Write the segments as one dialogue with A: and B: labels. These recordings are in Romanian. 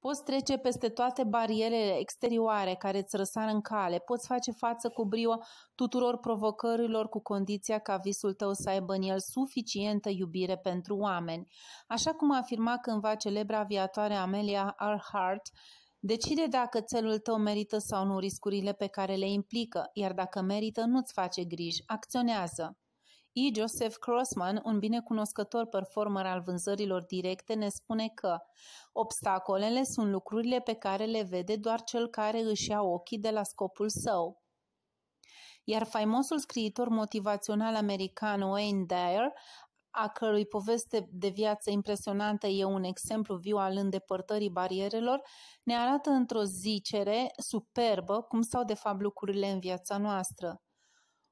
A: Poți trece peste toate barierele exterioare care îți răsar în cale, poți face față cu brio tuturor provocărilor cu condiția ca visul tău să aibă în el suficientă iubire pentru oameni. Așa cum afirma cândva celebra aviatoare Amelia Earhart, Decide dacă țelul tău merită sau nu riscurile pe care le implică, iar dacă merită, nu-ți face griji, acționează. E. Joseph Crossman, un binecunoscător performer al vânzărilor directe, ne spune că obstacolele sunt lucrurile pe care le vede doar cel care își ia ochii de la scopul său. Iar faimosul scriitor motivațional american Wayne Dyer a cărui poveste de viață impresionantă e un exemplu viu al îndepărtării barierelor, ne arată într-o zicere superbă cum stau de fapt lucrurile în viața noastră.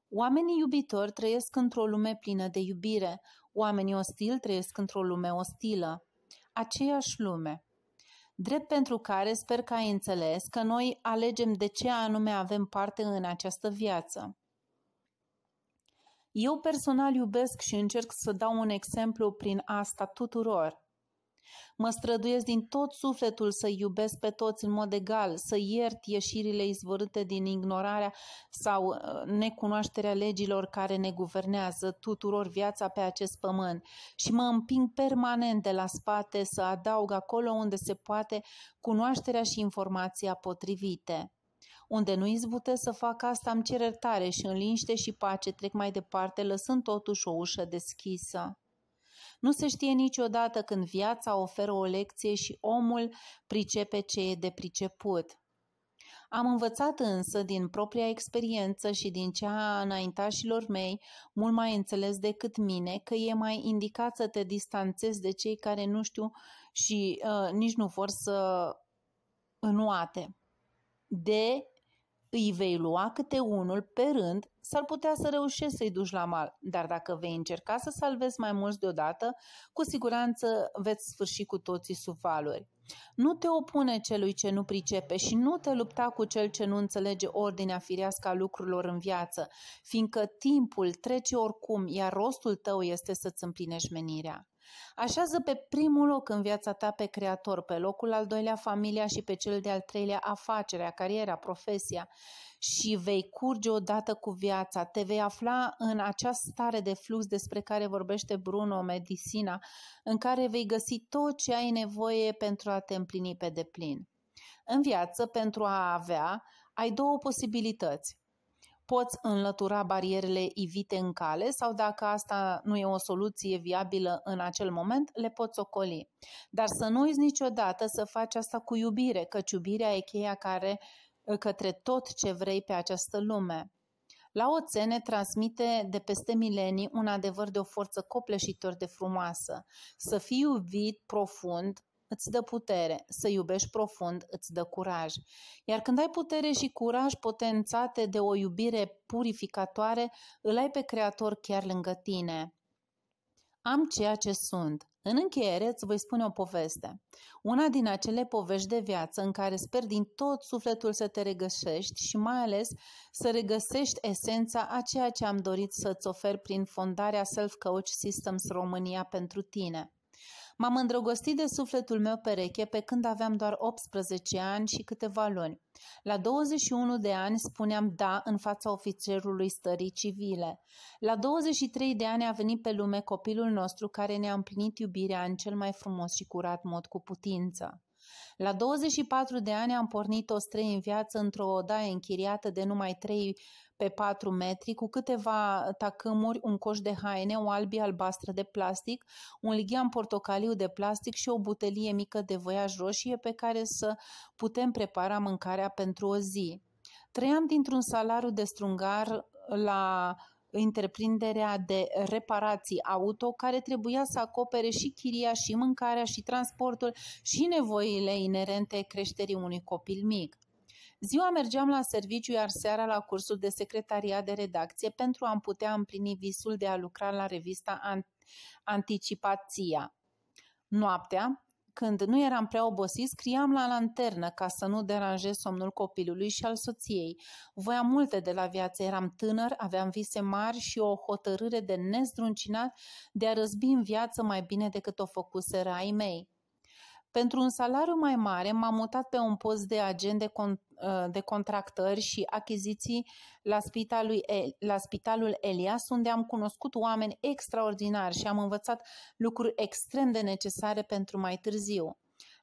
A: Oamenii iubitori trăiesc într-o lume plină de iubire, oamenii ostili trăiesc într-o lume ostilă. Aceeași lume. Drept pentru care sper că ai înțeles că noi alegem de ce anume avem parte în această viață. Eu personal iubesc și încerc să dau un exemplu prin asta tuturor. Mă străduiesc din tot sufletul să iubesc pe toți în mod egal, să iert ieșirile izvorâte din ignorarea sau uh, necunoașterea legilor care ne guvernează tuturor viața pe acest pământ și mă împing permanent de la spate să adaug acolo unde se poate cunoașterea și informația potrivite. Unde nu izbute să fac asta, am cerertare și în liniște și pace trec mai departe, lăsând totuși o ușă deschisă. Nu se știe niciodată când viața oferă o lecție și omul pricepe ce e de priceput. Am învățat însă din propria experiență și din cea a înaintașilor mei, mult mai înțeles decât mine, că e mai indicat să te distanțezi de cei care nu știu și uh, nici nu vor să înoate. De îi vei lua câte unul pe rând S-ar putea să reușești să-i duci la mal, dar dacă vei încerca să salvezi mai mulți deodată, cu siguranță veți sfârși cu toții sub valuri. Nu te opune celui ce nu pricepe și nu te lupta cu cel ce nu înțelege ordinea firească a lucrurilor în viață, fiindcă timpul trece oricum, iar rostul tău este să-ți împlinești menirea. Așează pe primul loc în viața ta pe creator, pe locul al doilea familia și pe cel de-al treilea afacerea, cariera, profesia și vei curge odată cu viața. Te vei afla în această stare de flux despre care vorbește Bruno Medicina, în care vei găsi tot ce ai nevoie pentru a te împlini pe deplin. În viață, pentru a avea, ai două posibilități poți înlătura barierele ivite în cale sau dacă asta nu e o soluție viabilă în acel moment, le poți ocoli. Dar să nu uiți niciodată să faci asta cu iubire, căci iubirea e cheia care către tot ce vrei pe această lume. La oțene transmite de peste milenii un adevăr de o forță copleșitor de frumoasă. Să fii iubit profund îți dă putere, să iubești profund îți dă curaj. Iar când ai putere și curaj potențate de o iubire purificatoare, îl ai pe Creator chiar lângă tine. Am ceea ce sunt. În încheiere îți voi spune o poveste. Una din acele povești de viață în care sper din tot sufletul să te regăsești și mai ales să regăsești esența a ceea ce am dorit să-ți ofer prin fondarea Self-Coach Systems România pentru tine – M-am îndrăgostit de sufletul meu pereche pe când aveam doar 18 ani și câteva luni. La 21 de ani spuneam da în fața ofițerului stării civile. La 23 de ani a venit pe lume copilul nostru care ne-a împlinit iubirea în cel mai frumos și curat mod cu putință. La 24 de ani am pornit o străie în viață într-o odaie închiriată de numai trei pe 4 metri cu câteva tacâmuri, un coș de haine, o albie albastră de plastic, un lighean portocaliu de plastic și o butelie mică de voiaj roșie pe care să putem prepara mâncarea pentru o zi. Trăiam dintr-un salariu de strungar la întreprinderea de reparații auto care trebuia să acopere și chiria și mâncarea și transportul și nevoile inerente creșterii unui copil mic. Ziua mergeam la serviciu, iar seara la cursul de secretariat de redacție pentru a-mi putea împlini visul de a lucra la revista Anticipația. Noaptea, când nu eram prea obosit, scriam la lanternă ca să nu deranjez somnul copilului și al soției. Voiam multe de la viață, eram tânăr, aveam vise mari și o hotărâre de nezdruncinat de a răzbi în viață mai bine decât o făcuseră ai mei. Pentru un salariu mai mare m-am mutat pe un post de agent de, con- ă, de contractări și achiziții la spitalul, El- la spitalul Elias, unde am cunoscut oameni extraordinari și am învățat lucruri extrem de necesare pentru mai târziu.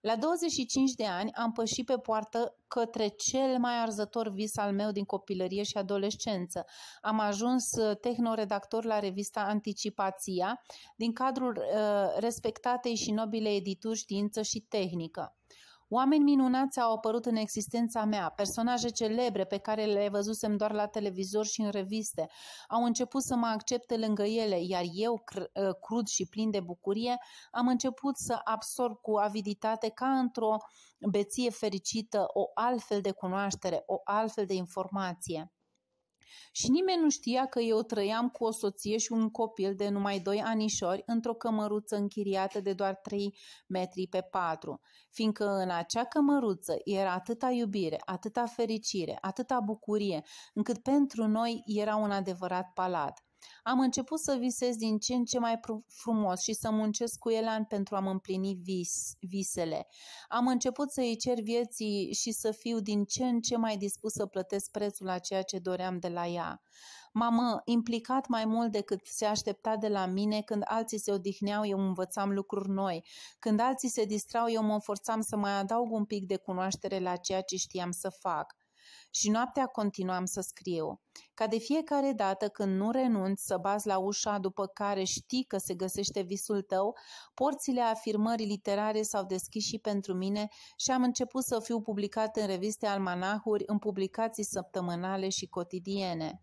A: La 25 de ani am pășit pe poartă către cel mai arzător vis al meu din copilărie și adolescență. Am ajuns uh, tehnoredactor la revista Anticipația, din cadrul uh, respectatei și nobile edituri știință și tehnică. Oameni minunați au apărut în existența mea, personaje celebre pe care le văzusem doar la televizor și în reviste. Au început să mă accepte lângă ele, iar eu, cr- ă, crud și plin de bucurie, am început să absorb cu aviditate ca într-o beție fericită o altfel de cunoaștere, o altfel de informație. Și nimeni nu știa că eu trăiam cu o soție și un copil de numai doi anișori într-o cămăruță închiriată de doar 3 metri pe 4, fiindcă în acea cămăruță era atâta iubire, atâta fericire, atâta bucurie, încât pentru noi era un adevărat palat. Am început să visez din ce în ce mai frumos și să muncesc cu elan pentru a-mi împlini vis, visele. Am început să i cer vieții și să fiu din ce în ce mai dispus să plătesc prețul la ceea ce doream de la ea. M-am uh, implicat mai mult decât se aștepta de la mine. Când alții se odihneau, eu învățam lucruri noi. Când alții se distrau, eu mă forțam să mai adaug un pic de cunoaștere la ceea ce știam să fac. Și noaptea continuam să scriu. Ca de fiecare dată când nu renunți să bazi la ușa după care știi că se găsește visul tău, porțile afirmării literare s-au deschis și pentru mine și am început să fiu publicat în reviste almanahuri, în publicații săptămânale și cotidiene.